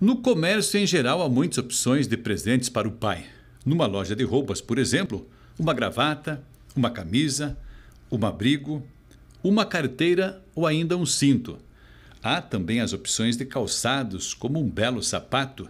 No comércio em geral, há muitas opções de presentes para o pai. Numa loja de roupas, por exemplo, uma gravata, uma camisa, um abrigo, uma carteira ou ainda um cinto. Há também as opções de calçados, como um belo sapato.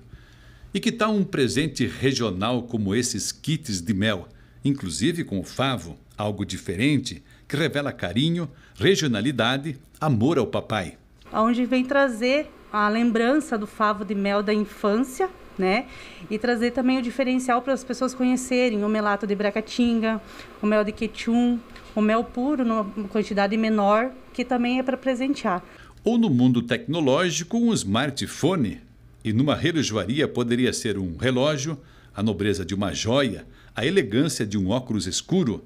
E que tal um presente regional como esses kits de mel, inclusive com o favo, algo diferente que revela carinho, regionalidade, amor ao papai? Onde vem trazer a lembrança do favo de mel da infância, né? E trazer também o diferencial para as pessoas conhecerem o melato de Bracatinga, o mel de Quechum, o mel puro numa quantidade menor, que também é para presentear. Ou no mundo tecnológico, um smartphone. E numa relojoaria poderia ser um relógio, a nobreza de uma joia, a elegância de um óculos escuro,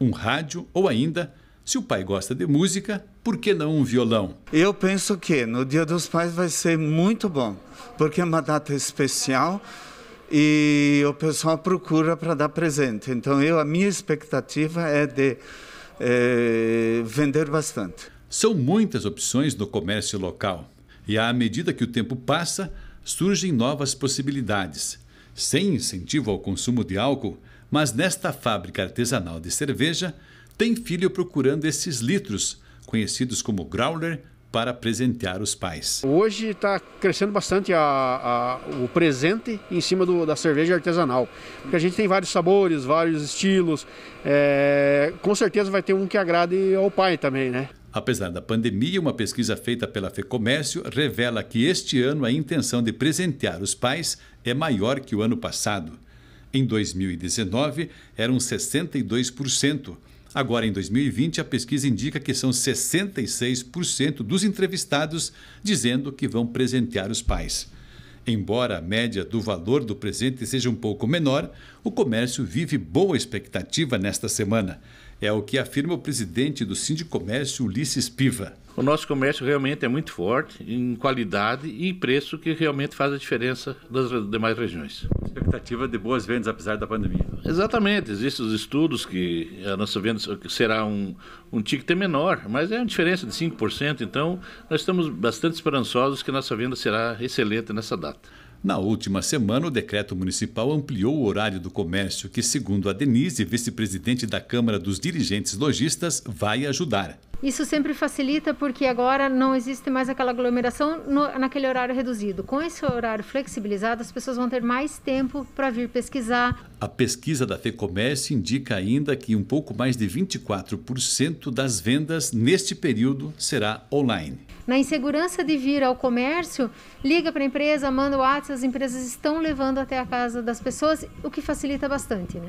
um rádio ou ainda se o pai gosta de música, por que não um violão? Eu penso que no Dia dos Pais vai ser muito bom, porque é uma data especial e o pessoal procura para dar presente. Então, eu a minha expectativa é de é, vender bastante. São muitas opções no comércio local e à medida que o tempo passa, surgem novas possibilidades. Sem incentivo ao consumo de álcool, mas nesta fábrica artesanal de cerveja tem filho procurando esses litros, conhecidos como growler, para presentear os pais. Hoje está crescendo bastante a, a, o presente em cima do, da cerveja artesanal, porque a gente tem vários sabores, vários estilos. É, com certeza vai ter um que agrade ao pai também, né? Apesar da pandemia, uma pesquisa feita pela FEComércio revela que este ano a intenção de presentear os pais é maior que o ano passado. Em 2019, eram 62%. Agora, em 2020, a pesquisa indica que são 66% dos entrevistados dizendo que vão presentear os pais. Embora a média do valor do presente seja um pouco menor, o comércio vive boa expectativa nesta semana. É o que afirma o presidente do Sindicomércio, Ulisses Piva. O nosso comércio realmente é muito forte em qualidade e preço que realmente faz a diferença das demais regiões. Expectativa de boas vendas apesar da pandemia. Exatamente, existem os estudos que a nossa venda será um, um ticket menor, mas é uma diferença de 5%, então nós estamos bastante esperançosos que a nossa venda será excelente nessa data. Na última semana, o decreto municipal ampliou o horário do comércio, que, segundo a Denise, vice-presidente da Câmara dos Dirigentes Lojistas, vai ajudar. Isso sempre facilita porque agora não existe mais aquela aglomeração no, naquele horário reduzido. Com esse horário flexibilizado, as pessoas vão ter mais tempo para vir pesquisar. A pesquisa da FEComércio indica ainda que um pouco mais de 24% das vendas neste período será online. Na insegurança de vir ao comércio, liga para a empresa, manda o WhatsApp, as empresas estão levando até a casa das pessoas, o que facilita bastante. Né?